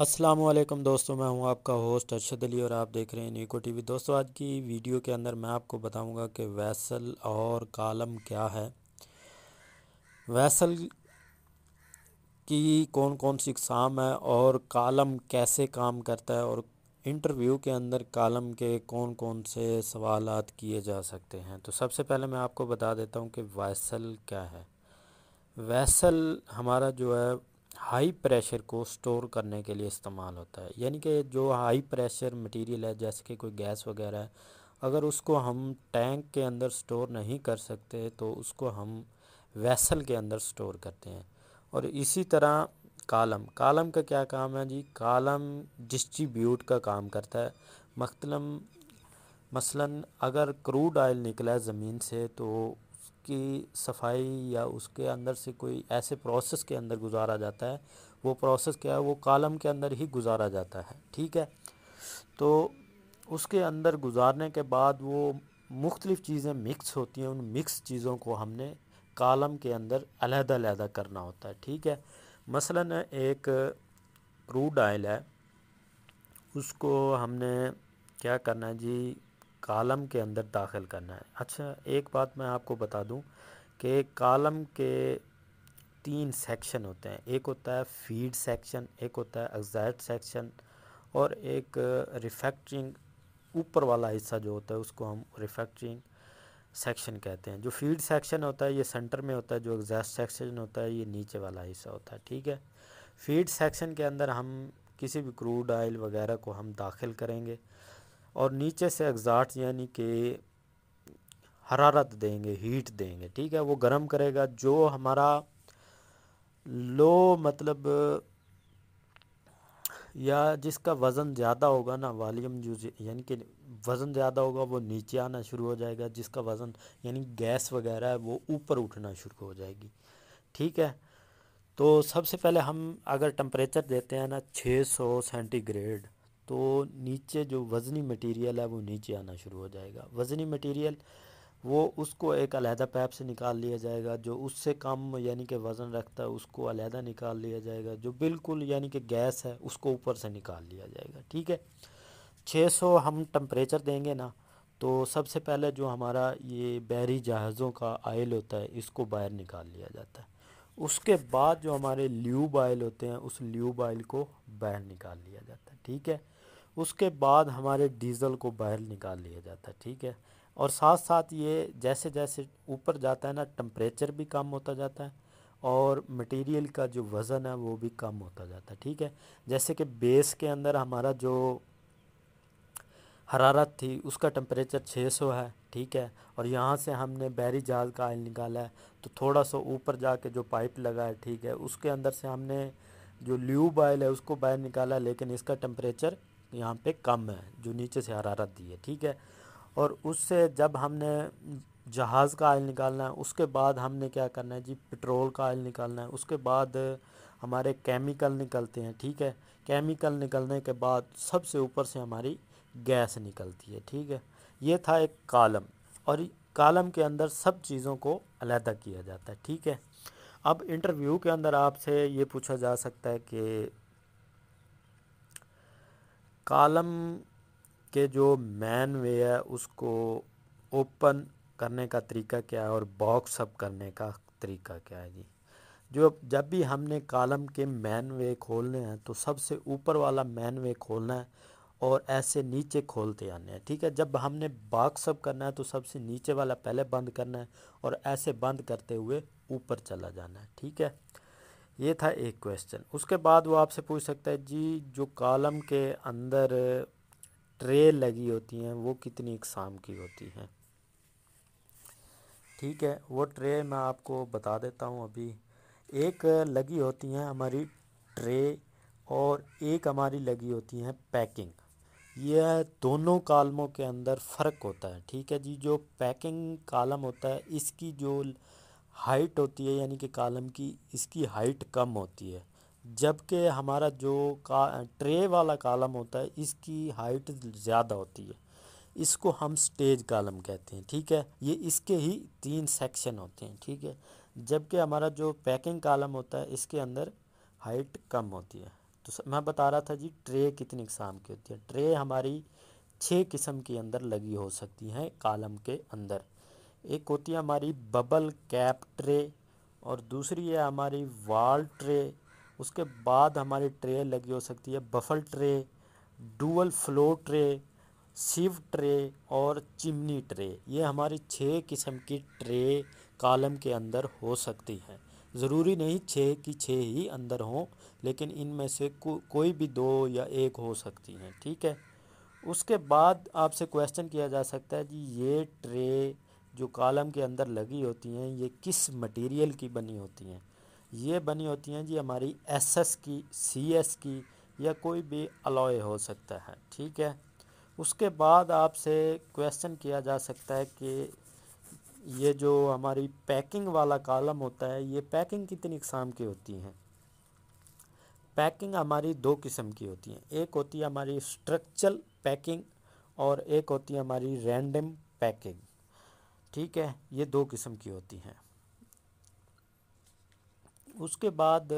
असलम दोस्तों मैं हूं आपका होस्ट अरशद अली और आप देख रहे हैं नीको वी दोस्तों आज की वीडियो के अंदर मैं आपको बताऊंगा कि वैसल और कालम क्या है वैसल की कौन कौन सी इकसाम है और कालम कैसे काम करता है और इंटरव्यू के अंदर कालम के कौन कौन से सवाल किए जा सकते हैं तो सबसे पहले मैं आपको बता देता हूँ कि वैसल क्या है वैसल हमारा जो है हाई प्रेशर को स्टोर करने के लिए इस्तेमाल होता है यानी कि जो हाई प्रेशर मटेरियल है जैसे कि कोई गैस वगैरह है अगर उसको हम टैंक के अंदर स्टोर नहीं कर सकते तो उसको हम वैसल के अंदर स्टोर करते हैं और इसी तरह कालम कालम का क्या काम है जी कालम डिस्ट्रीब्यूट का काम करता है मख्तलम मसलन अगर क्रूड ऑयल निकला है ज़मीन से तो उसकी सफाई या उसके अंदर से कोई ऐसे प्रोसेस के अंदर गुजारा जाता है वो प्रोसेस क्या है वो कालम के अंदर ही गुजारा जाता है ठीक है तो उसके अंदर गुजारने के बाद वो मुख्तलिफ़ चीज़ें मिक्स होती हैं उन मिक्स चीज़ों को हमने कालम के अंदर अलहदा करना होता है ठीक है मसलन एक क्रूड आयल है उसको हमने क्या करना है जी कॉलम के अंदर दाखिल करना है अच्छा एक बात मैं आपको बता दूं कि कॉलम के तीन सेक्शन होते हैं एक होता है फीड सेक्शन एक होता है एग्जैक्ट सेक्शन और एक रिफैक्टरिंग ऊपर वाला हिस्सा जो होता है उसको हम रिफैक्टरिंग सेक्शन कहते हैं जो फीड सेक्शन होता है ये सेंटर में होता है जो एग्जैक्ट सेक्शन होता है ये नीचे वाला हिस्सा होता है ठीक है फीड सेक्शन के अंदर हम किसी भी क्रूड ऑयल वगैरह को हम दाखिल करेंगे और नीचे से एग्जाट यानी कि हरारत देंगे हीट देंगे ठीक है वो गर्म करेगा जो हमारा लो मतलब या जिसका वज़न ज़्यादा होगा ना वालीम जो यानी कि वज़न ज़्यादा होगा वो नीचे आना शुरू हो जाएगा जिसका वज़न यानी गैस वगैरह है वो ऊपर उठना शुरू हो जाएगी ठीक है तो सबसे पहले हम अगर टम्परेचर देते हैं ना 600 सेंटीग्रेड तो नीचे जो वज़नी मटेरियल है वो नीचे आना शुरू हो जाएगा वज़नी मटेरियल वो उसको एक अलहदा पैप से निकाल लिया जाएगा जो उससे कम यानी कि वज़न रखता है उसको अलहदा निकाल लिया जाएगा जो बिल्कुल यानी कि गैस है उसको ऊपर से निकाल लिया जाएगा ठीक है 600 हम टम्परेचर देंगे ना तो सबसे पहले जो हमारा ये बहरी जहाज़ों का आयल होता है इसको बाहर निकाल लिया जाता है उसके बाद जो हमारे ल्यूब आयल होते हैं उस ल्यूब आयल को बाहर निकाल लिया जाता है ठीक है उसके बाद हमारे डीज़ल को बाहर निकाल लिया जाता है ठीक है और साथ साथ ये जैसे जैसे ऊपर जाता है ना टम्परेचर भी कम होता जाता है और मटेरियल का जो वज़न है वो भी कम होता जाता है ठीक है जैसे कि बेस के अंदर हमारा जो हरारत थी उसका टम्परेचर 600 है ठीक है और यहाँ से हमने बैरी जहाज का आयल निकाला है तो थोड़ा सा ऊपर जाके जो पाइप लगा है ठीक है उसके अंदर से हमने जो ल्यूब आयल है उसको बाहर निकाला लेकिन इसका टम्परेचर यहाँ पे कम है जो नीचे से हरारत दी है ठीक है और उससे जब हमने जहाज़ का आयल निकालना है उसके बाद हमने क्या करना है जी पेट्रोल का आयल निकालना है उसके बाद हमारे केमिकल निकलते हैं ठीक है केमिकल निकलने के बाद सबसे ऊपर से हमारी गैस निकलती है ठीक है ये था एक कालम और कालम के अंदर सब चीज़ों को अलहदा किया जाता है ठीक है अब इंटरव्यू के अंदर आपसे ये पूछा जा सकता है कि कॉलम के जो मैन वे है उसको ओपन करने का तरीका क्या है और बॉक्स अप करने का तरीका क्या है जी जो जब भी हमने कॉलम के मैन वे खोलने हैं तो सबसे ऊपर वाला मैन वे खोलना है और ऐसे नीचे खोलते आने हैं ठीक है जब हमने बॉक्स अप करना है तो सबसे नीचे वाला पहले बंद करना है और ऐसे बंद करते हुए ऊपर चला जाना है ठीक है ये था एक क्वेश्चन उसके बाद वो आपसे पूछ सकता है जी जो कॉलम के अंदर ट्रे लगी होती हैं वो कितनी इकसाम की होती हैं ठीक है वो ट्रे मैं आपको बता देता हूँ अभी एक लगी होती हैं हमारी ट्रे और एक हमारी लगी होती हैं पैकिंग यह दोनों कालमों के अंदर फ़र्क होता है ठीक है जी जो पैकिंग कालम होता है इसकी जो हाइट होती है यानी कि कालम की इसकी हाइट कम होती है जबकि हमारा जो का ट्रे वाला कालम होता है इसकी हाइट ज़्यादा होती है इसको हम स्टेज कालम कहते हैं ठीक है ये इसके ही तीन सेक्शन होते हैं ठीक है जबकि हमारा जो पैकिंग कालम होता है इसके अंदर हाइट कम होती है तो मैं बता रहा था जी ट्रे कितनी किस्म की होती है ट्रे हमारी छः किस्म के अंदर लगी हो सकती हैं कालम के अंदर एक होती है हमारी बबल कैप ट्रे और दूसरी है हमारी वाल ट्रे उसके बाद हमारी ट्रे लगी हो सकती है baffle tray dual flow tray sieve tray और चिमनी ट्रे ये हमारी छः किस्म की ट्रे कॉलम के अंदर हो सकती हैं ज़रूरी नहीं छः की छः ही अंदर हों लेकिन इनमें से को, कोई भी दो या एक हो सकती हैं ठीक है उसके बाद आपसे क्वेश्चन किया जा सकता है जी ये ट्रे जो कॉलम के अंदर लगी होती हैं ये किस मटेरियल की बनी होती हैं ये बनी होती हैं जी हमारी एसएस की सीएस की या कोई भी अलॉय हो सकता है ठीक है उसके बाद आपसे क्वेश्चन किया जा सकता है कि ये जो हमारी पैकिंग वाला कॉलम होता है ये पैकिंग कितनी इकसाम की होती हैं पैकिंग हमारी दो किस्म की होती हैं एक होती है हमारी स्ट्रक्चरल पैकिंग और एक होती है हमारी रैंडम पैकिंग ठीक है ये दो किस्म की होती हैं उसके बाद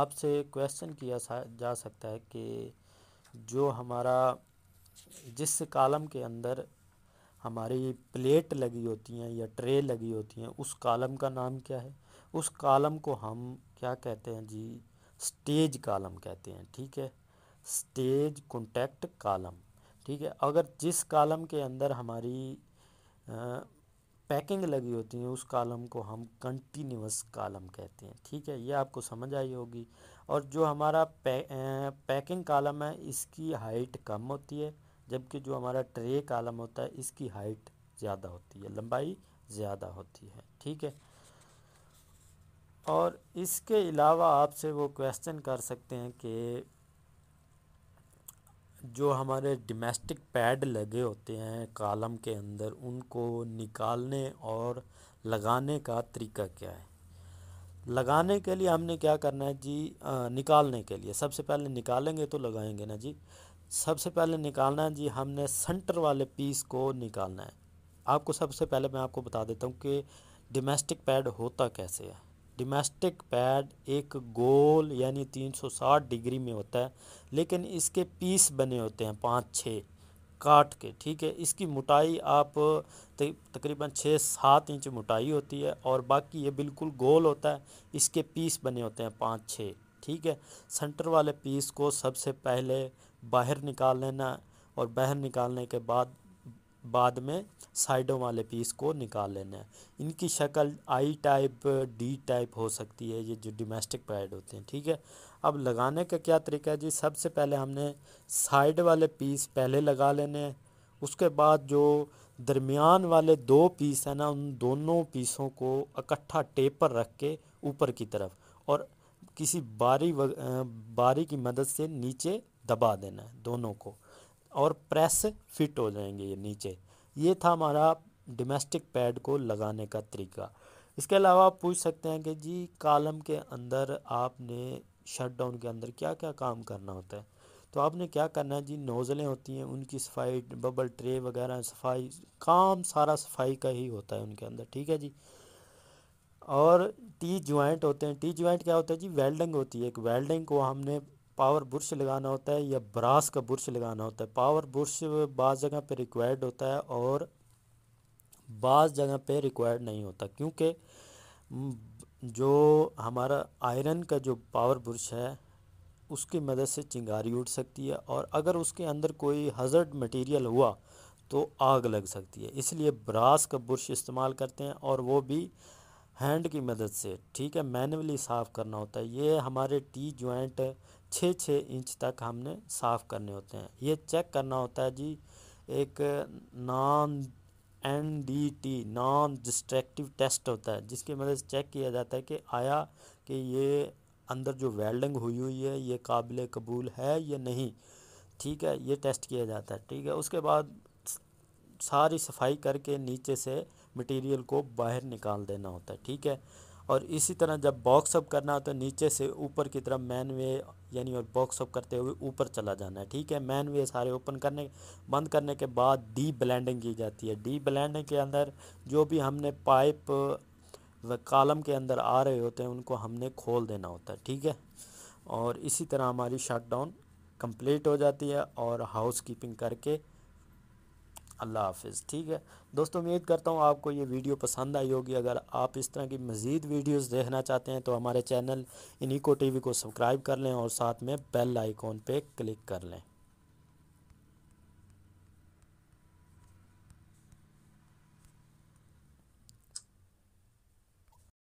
आपसे क्वेश्चन किया जा सकता है कि जो हमारा जिस कालम के अंदर हमारी प्लेट लगी होती हैं या ट्रे लगी होती हैं उस कॉलम का नाम क्या है उस कॉलम को हम क्या कहते हैं जी स्टेज कॉलम कहते हैं ठीक है स्टेज कॉन्टैक्ट कॉलम ठीक है अगर जिस कालम के अंदर हमारी पैकिंग लगी होती है उस कॉलम को हम कंटिन्यूस कॉलम कहते हैं ठीक है ये आपको समझ आई होगी और जो हमारा पै, पैकिंग कॉलम है इसकी हाइट कम होती है जबकि जो हमारा ट्रे कॉलम होता है इसकी हाइट ज़्यादा होती है लंबाई ज़्यादा होती है ठीक है और इसके अलावा आपसे वो क्वेश्चन कर सकते हैं कि जो हमारे डोमेस्टिक पैड लगे होते हैं कॉलम के अंदर उनको निकालने और लगाने का तरीका क्या है लगाने के लिए हमने क्या करना है जी आ, निकालने के लिए सबसे पहले निकालेंगे तो लगाएंगे ना जी सबसे पहले निकालना है जी हमने सेंटर वाले पीस को निकालना है आपको सबसे पहले मैं आपको बता देता हूँ कि डोमेस्टिक पैड होता कैसे है डोमेस्टिक पैड एक गोल यानी 360 डिग्री में होता है लेकिन इसके पीस बने होते हैं पाँच छः काट के ठीक है इसकी मोटाई आप तकरीबन छः सात इंच मोटाई होती है और बाकी ये बिल्कुल गोल होता है इसके पीस बने होते हैं पाँच छः ठीक है सेंटर वाले पीस को सबसे पहले बाहर निकाल लेना और बाहर निकालने के बाद बाद में साइडों वाले पीस को निकाल लेना है इनकी शक्ल आई टाइप डी टाइप हो सकती है ये जो डोमेस्टिक पैड होते हैं ठीक है अब लगाने का क्या तरीका है जी सबसे पहले हमने साइड वाले पीस पहले लगा लेने हैं उसके बाद जो दरमियान वाले दो पीस है ना उन दोनों पीसों को इकट्ठा टेप पर रख के ऊपर की तरफ और किसी बारी बारी की मदद से नीचे दबा देना है दोनों को और प्रेस फिट हो जाएंगे ये नीचे ये था हमारा डोमेस्टिक पैड को लगाने का तरीका इसके अलावा आप पूछ सकते हैं कि जी कॉलम के अंदर आपने शट डाउन के अंदर क्या क्या काम करना होता है तो आपने क्या करना है जी नोज़लें होती हैं उनकी सफाई बबल ट्रे वगैरह सफाई काम सारा सफाई का ही होता है उनके अंदर ठीक है जी और टी ज्वाइंट होते हैं टी ज्वाइंट क्या होता है जी वेल्डिंग होती है एक वेल्डिंग को हमने पावर बुरश लगाना होता है या ब्रास का बुरश लगाना होता है पावर बुरश बाज़ जगह पे रिक्वायर्ड होता है और बाज़ जगह पे रिक्वायर्ड नहीं होता क्योंकि जो हमारा आयरन का जो पावर बुरश है उसकी मदद से चिंगारी उठ सकती है और अगर उसके अंदर कोई हजर्ड मटेरियल हुआ तो आग लग सकती है इसलिए ब्रास का बुरश इस्तेमाल करते हैं और वो भी हैंड की मदद से ठीक है मैनुअली साफ़ करना होता है ये हमारे टी जॉइंट छः छः इंच तक हमने साफ़ करने होते हैं ये चेक करना होता है जी एक non N D T non destructive test होता है जिसकी मदद से चेक किया जाता है कि आया कि ये अंदर जो वेल्डिंग हुई हुई है ये काबिल कबूल है या नहीं ठीक है ये टेस्ट किया जाता है ठीक है उसके बाद सारी सफाई करके नीचे से मटेरियल को बाहर निकाल देना होता है ठीक है और इसी तरह जब बॉक्स अप करना हो तो नीचे से ऊपर की तरफ मैन वे यानी और बॉक्स अप करते हुए ऊपर चला जाना है ठीक है मैन वे सारे ओपन करने बंद करने के बाद डी ब्लैंडिंग की जाती है डी ब्लैंडिंग के अंदर जो भी हमने पाइप व के अंदर आ रहे होते हैं उनको हमने खोल देना होता है ठीक है और इसी तरह हमारी शटडाउन कंप्लीट हो जाती है और हाउस कीपिंग करके अल्लाह हाफिज़ ठीक है दोस्तों उम्मीद करता हूँ आपको ये वीडियो पसंद आई होगी अगर आप इस तरह की मज़ीद वीडियोस देखना चाहते हैं तो हमारे चैनल इनिको टीवी को सब्सक्राइब कर लें और साथ में बेल आइकॉन पे क्लिक कर लें